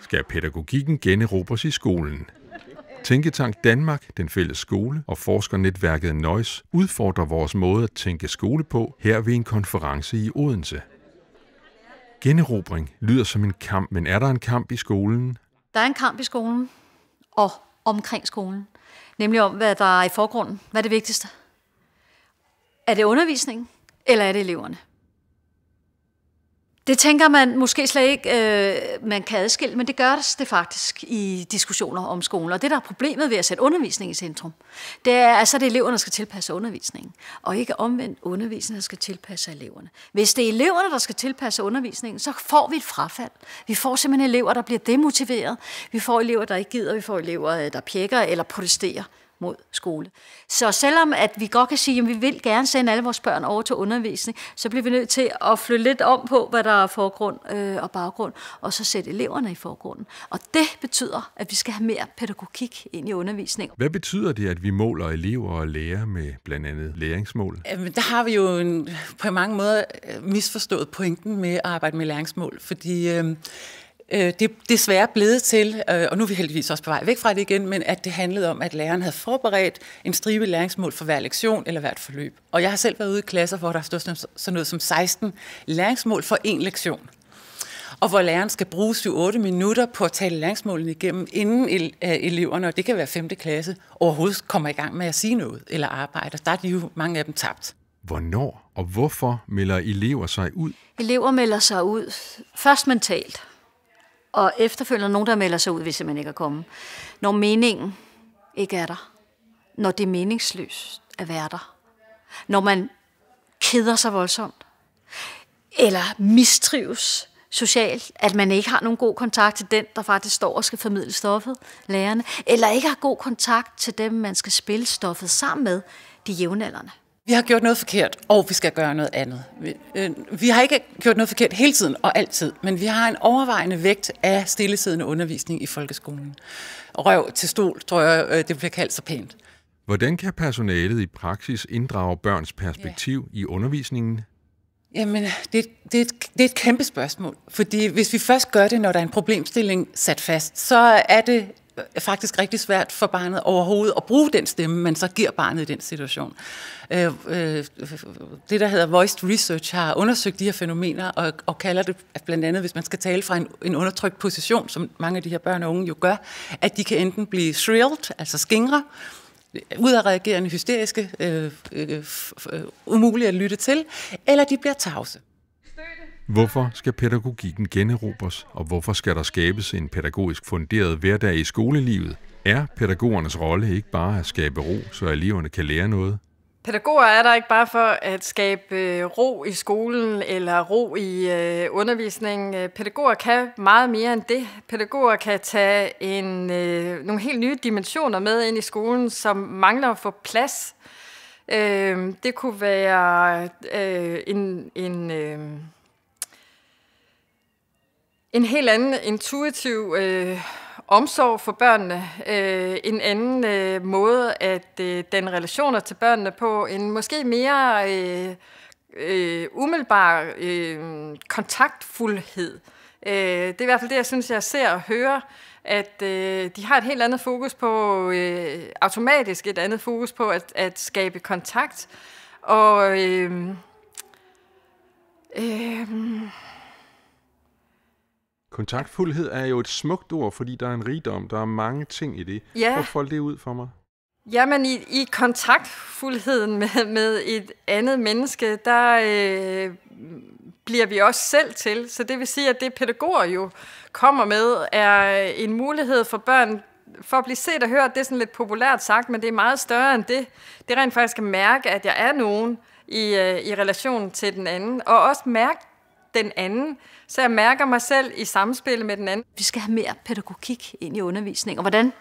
skal pædagogikken generobres i skolen. Tænketank Danmark, den fælles skole og forskernetværket Noise udfordrer vores måde at tænke skole på her ved en konference i Odense. Generobring lyder som en kamp, men er der en kamp i skolen? Der er en kamp i skolen og omkring skolen. Nemlig om, hvad der er i forgrunden. Hvad er det vigtigste? Er det undervisning, eller er det eleverne? Det tænker man måske slet ikke, øh, man kan adskille, men det gøres det faktisk i diskussioner om skolen. Og det, der er problemet ved at sætte undervisning i centrum, det er, altså, det er eleverne, der skal tilpasse undervisningen, og ikke omvendt undervisningen, der skal tilpasse eleverne. Hvis det er eleverne, der skal tilpasse undervisningen, så får vi et frafald. Vi får simpelthen elever, der bliver demotiveret. Vi får elever, der ikke gider. Vi får elever, øh, der pjekker eller protesterer mod skole. Så selvom at vi godt kan sige, at vi vil gerne sende alle vores børn over til undervisning, så bliver vi nødt til at flytte lidt om på, hvad der er forgrund øh, og baggrund, og så sætte eleverne i forgrunden. Og det betyder, at vi skal have mere pædagogik ind i undervisningen. Hvad betyder det, at vi måler elever og lærer med blandt andet læringsmål? Jamen, der har vi jo en, på mange måder øh, misforstået pointen med at arbejde med læringsmål, fordi øh, øh, det desværre blevet til, øh, og nu er vi heldigvis også på vej væk fra det igen, men at det handlede om, at læreren havde forberedt en stribe læringsmål for hver lektion eller hvert forløb. Og jeg har selv været ude i klasser, hvor der stod sådan noget som 16 læringsmål for en lektion og hvor læreren skal bruge 7-8 minutter på at tale læringsmålene igennem, inden øh, eleverne, og det kan være 5. klasse, overhovedet kommer i gang med at sige noget eller arbejde. Der er de jo mange af dem tabt. Hvornår og hvorfor melder elever sig ud? Elever melder sig ud først mentalt, og efterfølgende nogen, der melder sig ud, hvis man ikke er kommet. Når meningen ikke er der. Når det er meningsløst at være der. Når man keder sig voldsomt. Eller mistrives socialt, at man ikke har nogen god kontakt til den, der faktisk står og skal formidle stoffet, lærerne, eller ikke har god kontakt til dem, man skal spille stoffet sammen med, de jævnaldrende vi har gjort noget forkert, og vi skal gøre noget andet. Vi, øh, vi har ikke gjort noget forkert hele tiden og altid, men vi har en overvejende vægt af stillesiddende undervisning i folkeskolen. Røv til stol, tror jeg, øh, det bliver kaldt så pænt. Hvordan kan personalet i praksis inddrage børns perspektiv ja. i undervisningen? Jamen, det, det, det er et kæmpe spørgsmål. Fordi hvis vi først gør det, når der er en problemstilling sat fast, så er det Øh, faktisk rigtig svært for barnet overhovedet at bruge den stemme, man så giver barnet i den situation. Øh, øh, det, der hedder Voiced Research, har undersøgt de her fænomener og, og kalder det at blandt andet, hvis man skal tale fra en, en undertrykt position, som mange af de her børn og unge jo gør, at de kan enten blive shrilled, altså skingre, reagerende hysteriske, øh, øh, øh, umulige at lytte til, eller de bliver tavse. Hvorfor skal pædagogikken generobres, og hvorfor skal der skabes en pædagogisk funderet hverdag i skolelivet? Er pædagogernes rolle ikke bare at skabe ro, så eleverne kan lære noget? Pædagoger er der ikke bare for at skabe øh, ro i skolen eller ro i øh, undervisningen. Øh, pædagoger kan meget mere end det. Pædagoger kan tage en, nogle helt nye dimensioner med ind i skolen, som mangler at få plads. det kunne være en, en en helt anden intuitiv øh, omsorg for børnene, øh, en anden øh, måde at øh, danne relationer til børnene på, en måske mere øh, øh, umiddelbar øh, kontaktfuldhed. Øh, det er i hvert fald det, jeg synes, jeg ser og hører, at øh, de har et helt andet fokus på, øh, automatisk et andet fokus på at, at skabe kontakt. Og øh, øh, Kontaktfuldhed er jo et smukt ord, fordi der er en rigdom, der er mange ting i det. Ja. Hvor folde det ud for mig. Jamen, i, i kontaktfuldheden med, med et andet menneske, der øh, bliver vi også selv til. Så det vil sige, at det pædagoger jo kommer med, er en mulighed for børn for at blive set og hørt. Det er sådan lidt populært sagt, men det er meget større end det. Det er rent faktisk at mærke, at jeg er nogen i, øh, i relation til den anden. Og også mærke den anden, så jeg mærker mig selv i samspil med den anden. Vi skal have mere pædagogik ind i undervisningen, og hvordan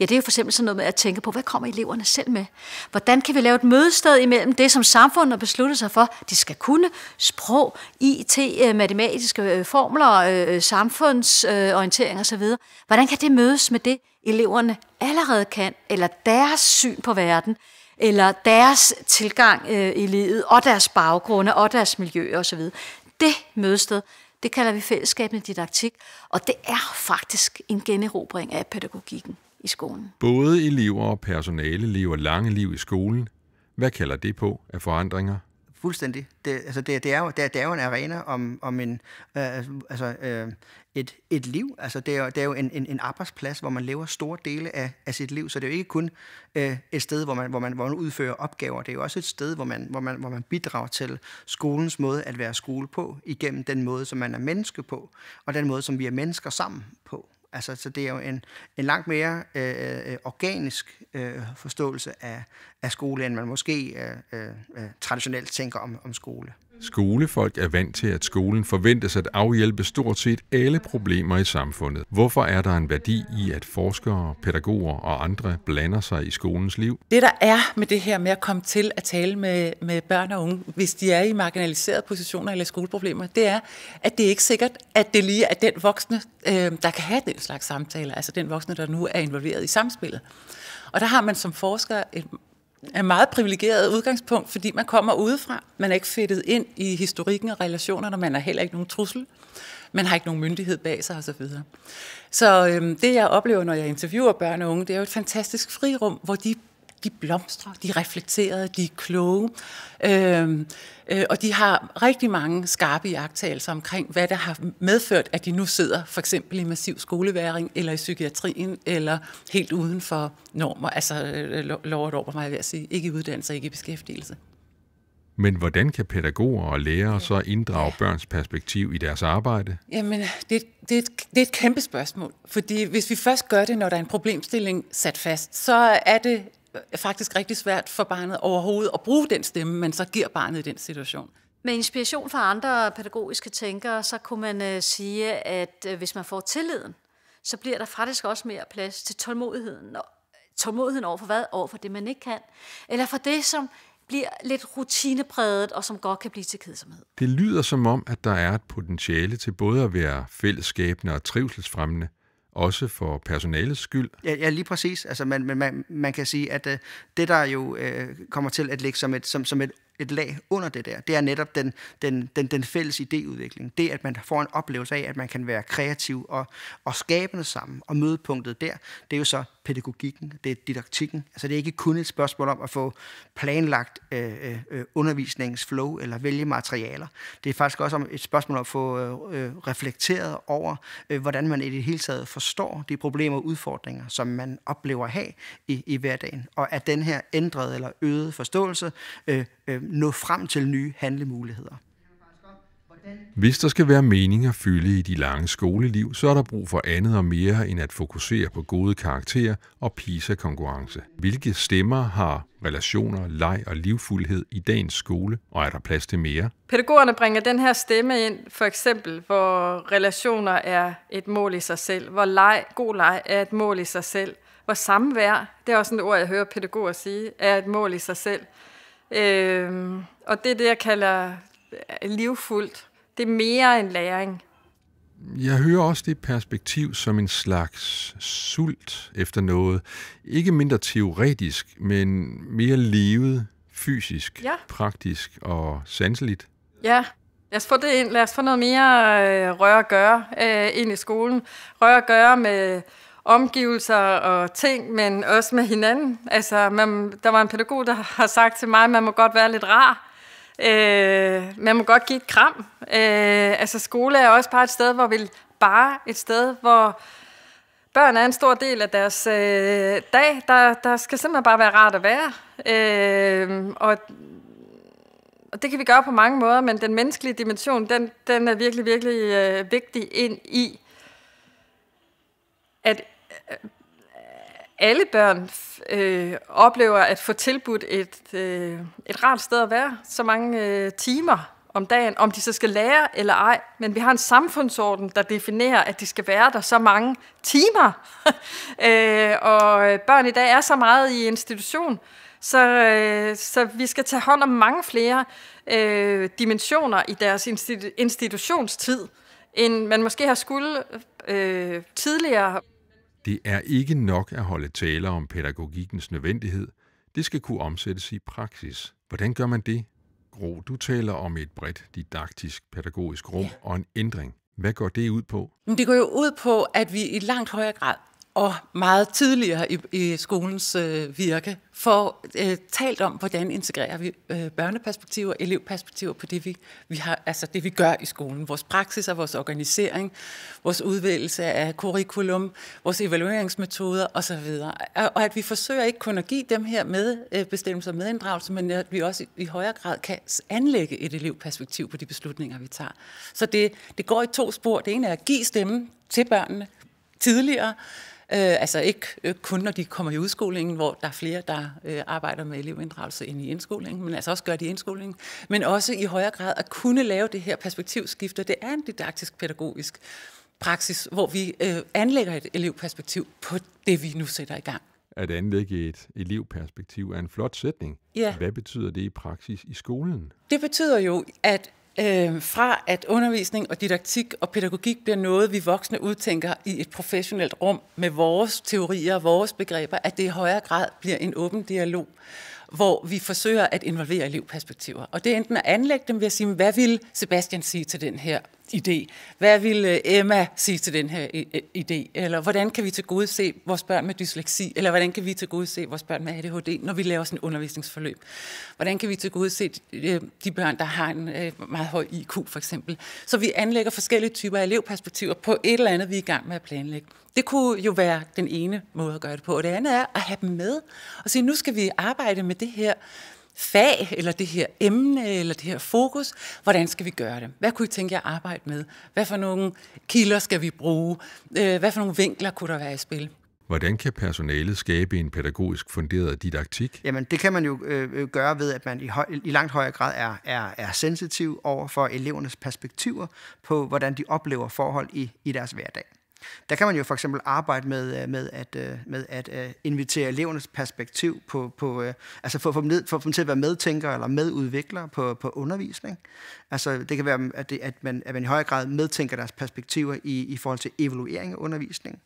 Ja, det er jo for eksempel sådan noget med at tænke på, hvad kommer eleverne selv med? Hvordan kan vi lave et mødested imellem det, som samfundet har besluttet sig for, de skal kunne? Sprog, IT, øh, matematiske øh, formler, øh, samfundsorientering osv. Hvordan kan det mødes med det, eleverne allerede kan, eller deres syn på verden, eller deres tilgang i livet, og deres baggrunde, og deres miljø osv.? det mødested, det kalder vi fællesskabende didaktik, og det er faktisk en generobring af pædagogikken i skolen. Både elever og personale lever lange liv i skolen. Hvad kalder det på af forandringer Fuldstændig. Det, altså det, det, er jo, det, det er jo en arena om, om en, øh, altså, øh, et, et liv. Altså det, er jo, det er jo en, en, en arbejdsplads, hvor man lever store dele af, af sit liv. Så det er jo ikke kun øh, et sted, hvor man, hvor, man, hvor man udfører opgaver. Det er jo også et sted, hvor man, hvor, man, hvor man bidrager til skolens måde at være skole på, igennem den måde, som man er menneske på, og den måde, som vi er mennesker sammen på. Altså, så det er jo en, en langt mere øh, øh, organisk øh, forståelse af, af skole, end man måske øh, øh, øh traditionelt tænker om, om skole. Skolefolk er vant til, at skolen forventes at afhjælpe stort set alle problemer i samfundet. Hvorfor er der en værdi i, at forskere, pædagoger og andre blander sig i skolens liv? Det, der er med det her med at komme til at tale med, med børn og unge, hvis de er i marginaliserede positioner eller skoleproblemer, det er, at det er ikke sikkert, at det lige er den voksne, øh, der kan have den slags samtaler, altså den voksne, der nu er involveret i samspillet. Og der har man som forsker et er meget privilegeret udgangspunkt, fordi man kommer udefra. Man er ikke fedtet ind i historikken og relationerne, man er heller ikke nogen trussel. Man har ikke nogen myndighed bag sig osv. Så øhm, det, jeg oplever, når jeg interviewer børn og unge, det er jo et fantastisk frirum, hvor de de blomstrer, de reflekterer, reflekterede, de er kloge, Øhm, øh, og de har rigtig mange skarpe jagttagelser omkring, hvad der har medført, at de nu sidder for eksempel i massiv skoleværing, eller i psykiatrien, eller helt uden for normer, altså øh, lov og normer, mig ved sige, ikke i uddannelse, ikke i beskæftigelse. Men hvordan kan pædagoger og lærere så inddrage børns perspektiv i deres arbejde? Jamen, det, det, det er et kæmpe spørgsmål, fordi hvis vi først gør det, når der er en problemstilling sat fast, så er det faktisk rigtig svært for barnet overhovedet at bruge den stemme, man så giver barnet i den situation. Med inspiration fra andre pædagogiske tænkere, så kunne man øh, sige, at øh, hvis man får tilliden, så bliver der faktisk også mere plads til tålmodigheden. Og tålmodigheden over for hvad? Over for det, man ikke kan. Eller for det, som bliver lidt rutinepræget, og som godt kan blive til kedsomhed. Det lyder som om, at der er et potentiale til både at være fællesskabende og trivselsfremmende, også for personalets skyld. Ja, ja lige præcis. Altså, man, man, man kan sige, at øh, det, der jo øh, kommer til at ligge som et, som, som et et lag under det der, det er netop den, den, den, den fælles idéudvikling. Det, at man får en oplevelse af, at man kan være kreativ og, og skabende sammen, og mødepunktet der, det er jo så pædagogikken, det er didaktikken. Altså det er ikke kun et spørgsmål om at få planlagt øh, øh, øh undervisningsflow eller vælge materialer. Det er faktisk også om et spørgsmål om at få øh, øh, reflekteret over, øh, hvordan man i det hele taget forstår de problemer og udfordringer, som man oplever at have i, i hverdagen. Og at den her ændrede eller øgede forståelse øh, øh, nå frem til nye handlemuligheder. Hvis der skal være mening at fylde i de lange skoleliv, så er der brug for andet og mere end at fokusere på gode karakterer og PISA-konkurrence. Hvilke stemmer har relationer, leg og livfuldhed i dagens skole, og er der plads til mere? Pædagogerne bringer den her stemme ind, for eksempel, hvor relationer er et mål i sig selv, hvor leg, god leg er et mål i sig selv, hvor samvær, det er også et ord, jeg hører pædagoger sige, er et mål i sig selv, Øh, og det er det, jeg kalder øh, livfuldt. Det er mere en læring. Jeg hører også det perspektiv som en slags sult efter noget. Ikke mindre teoretisk, men mere levet fysisk, ja. praktisk og sanseligt. Ja, lad os få det ind. Lad os få noget mere øh, røre og gøre øh, ind i skolen. Røre og gøre med omgivelser og ting, men også med hinanden. Altså, man, der var en pædagog, der har sagt til mig, at man må godt være lidt rar. Øh, man må godt give et kram. Øh, altså, skole er også bare et sted, hvor vi bare et sted, hvor børn er en stor del af deres øh, dag. Der, der skal simpelthen bare være rart at være. Øh, og og det kan vi gøre på mange måder, men den menneskelige dimension, den, den er virkelig, virkelig øh, vigtig ind i, at alle børn øh, oplever at få tilbudt et, øh, et rart sted at være, så mange øh, timer om dagen, om de så skal lære eller ej. Men vi har en samfundsorden, der definerer, at de skal være der så mange timer. øh, og øh, børn i dag er så meget i institution, så, øh, så vi skal tage hånd om mange flere øh, dimensioner i deres institutionstid, end man måske har skulle øh, tidligere. Det er ikke nok at holde taler om pædagogikkens nødvendighed. Det skal kunne omsættes i praksis. Hvordan gør man det? Gro, du taler om et bredt didaktisk pædagogisk rum ja. og en ændring. Hvad går det ud på? Det går jo ud på, at vi i langt højere grad og meget tidligere i, i skolens øh, virke får øh, talt om, hvordan integrerer vi øh, børneperspektiver, elevperspektiver på det vi, vi har, altså det, vi gør i skolen. Vores praksis og vores organisering, vores udvælgelse af curriculum, vores evalueringsmetoder osv. Og, og at vi forsøger ikke kun at give dem her med øh, bestemmelser og medinddragelse, men at vi også i højere grad kan anlægge et elevperspektiv på de beslutninger, vi tager. Så det, det går i to spor. Det ene er at give stemmen til børnene tidligere, Øh, altså ikke øh, kun, når de kommer i udskolingen, hvor der er flere, der øh, arbejder med elevinddragelse ind i indskolingen, men altså også gør det i indskolingen, men også i højere grad at kunne lave det her perspektivskifte. Det er en didaktisk-pædagogisk praksis, hvor vi øh, anlægger et elevperspektiv på det, vi nu sætter i gang. At anlægge et elevperspektiv er en flot sætning. Ja. Hvad betyder det i praksis i skolen? Det betyder jo, at øh, fra at undervisning og didaktik og pædagogik bliver noget, vi voksne udtænker i et professionelt rum med vores teorier og vores begreber, at det i højere grad bliver en åben dialog hvor vi forsøger at involvere elevperspektiver. Og det er enten at anlægge dem ved at sige, hvad vil Sebastian sige til den her idé. Hvad vil øh, Emma sige til den her øh, øh, idé? Eller hvordan kan vi til gode se vores børn med dysleksi? Eller hvordan kan vi til gode se vores børn med ADHD, når vi laver sådan et undervisningsforløb? Hvordan kan vi til gode se de børn, der har en meget høj IQ for eksempel? Så vi anlægger forskellige typer af elevperspektiver på et eller andet, vi er i gang med at planlægge. Det kunne jo være den ene måde at gøre det på, og det andet er at have dem med og sige, nu skal vi arbejde med det her fag, eller det her emne, eller det her fokus. Hvordan skal vi gøre det? Hvad kunne I tænke jer at arbejde med? Hvad for nogle kilder skal vi bruge? Øh, hvad for nogle vinkler kunne der være i spil? Hvordan kan personalet skabe en pædagogisk funderet didaktik? Jamen, det kan man jo øh, øh, gøre ved, at man i, høj, i langt højere grad er, er, er sensitiv over for elevernes perspektiver på, hvordan de oplever forhold i, i deres hverdag. Der kan man jo for eksempel arbejde med, øh, med at, øh, med at øh, invitere elevernes perspektiv på, på altså få dem, ned, få dem til at være medtænkere eller medudviklere på, på undervisning. Altså det kan være, at, det, at, man, at man i høj grad medtænker deres perspektiver i, i forhold til evaluering af undervisning.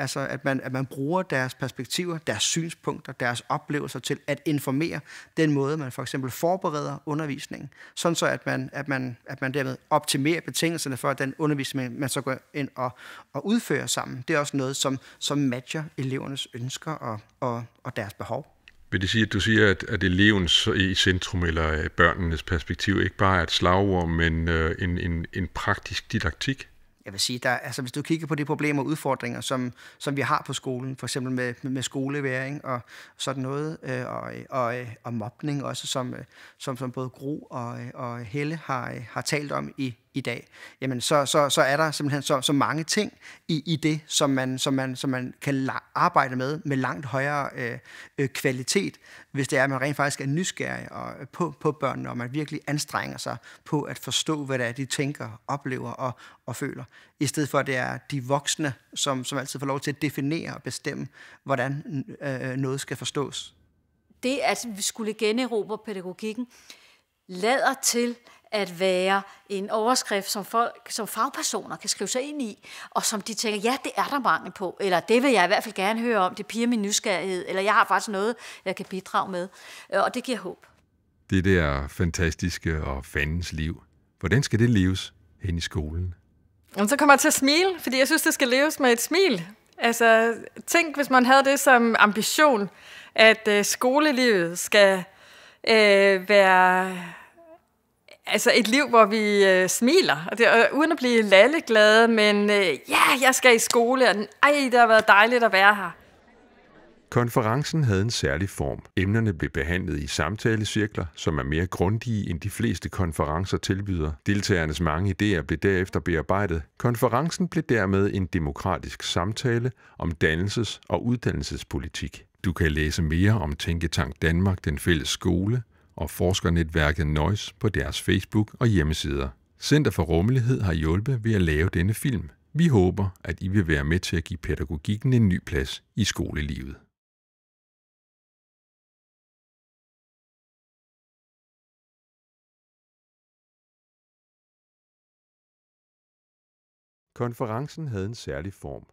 Altså, at man, at man bruger deres perspektiver, deres synspunkter, deres oplevelser til at informere den måde, man for eksempel forbereder undervisningen, sådan så at man, at man, at man dermed optimerer betingelserne for, at den undervisning, man så går ind og, og udfører sammen, det er også noget, som, som matcher elevernes ønsker og, og, og deres behov. Vil det sige, at du siger, at, at elevens i centrum eller børnenes perspektiv ikke bare er et slagord, men øh, en, en, en praktisk didaktik? jeg vil sige, der, altså hvis du kigger på de problemer og udfordringer, som, som vi har på skolen, for eksempel med, med, skoleværing og sådan noget, øh, og, og, øh, og mobning også, som, øh, som, som både Gro og, øh, og Helle har, har talt om i, i dag, jamen så, så, så er der simpelthen så, så mange ting i, i det, som man, som, man, som man kan arbejde med med langt højere øh, øh, kvalitet, hvis det er, at man rent faktisk er nysgerrig og, øh, på, på børnene, og man virkelig anstrenger sig på at forstå, hvad det er, de tænker, oplever og, og føler, i stedet for, at det er de voksne, som, som altid får lov til at definere og bestemme, hvordan øh, noget skal forstås. Det at vi skulle generobre pædagogikken lader til, at være en overskrift, som folk, som fagpersoner kan skrive sig ind i, og som de tænker, ja, det er der mangel på, eller det vil jeg i hvert fald gerne høre om, det piger min nysgerrighed, eller jeg har faktisk noget, jeg kan bidrage med, øh, og det giver håb. Det der fantastiske og fandens liv, hvordan skal det leves hen i skolen? Jamen, så kommer jeg til at smile, fordi jeg synes, det skal leves med et smil. Altså, tænk, hvis man havde det som ambition, at øh, skolelivet skal øh, være Altså et liv, hvor vi øh, smiler, og det, og uden at blive lalleglade, men øh, ja, jeg skal i skole, og ej, det har været dejligt at være her. Konferencen havde en særlig form. Emnerne blev behandlet i samtalecirkler, som er mere grundige end de fleste konferencer tilbyder. Deltagernes mange idéer blev derefter bearbejdet. Konferencen blev dermed en demokratisk samtale om dannelses- og uddannelsespolitik. Du kan læse mere om Tænketank Danmark, den fælles skole og forskernetværket Noise på deres Facebook og hjemmesider. Center for Rummelighed har hjulpet ved at lave denne film. Vi håber, at I vil være med til at give pædagogikken en ny plads i skolelivet. Konferencen havde en særlig form.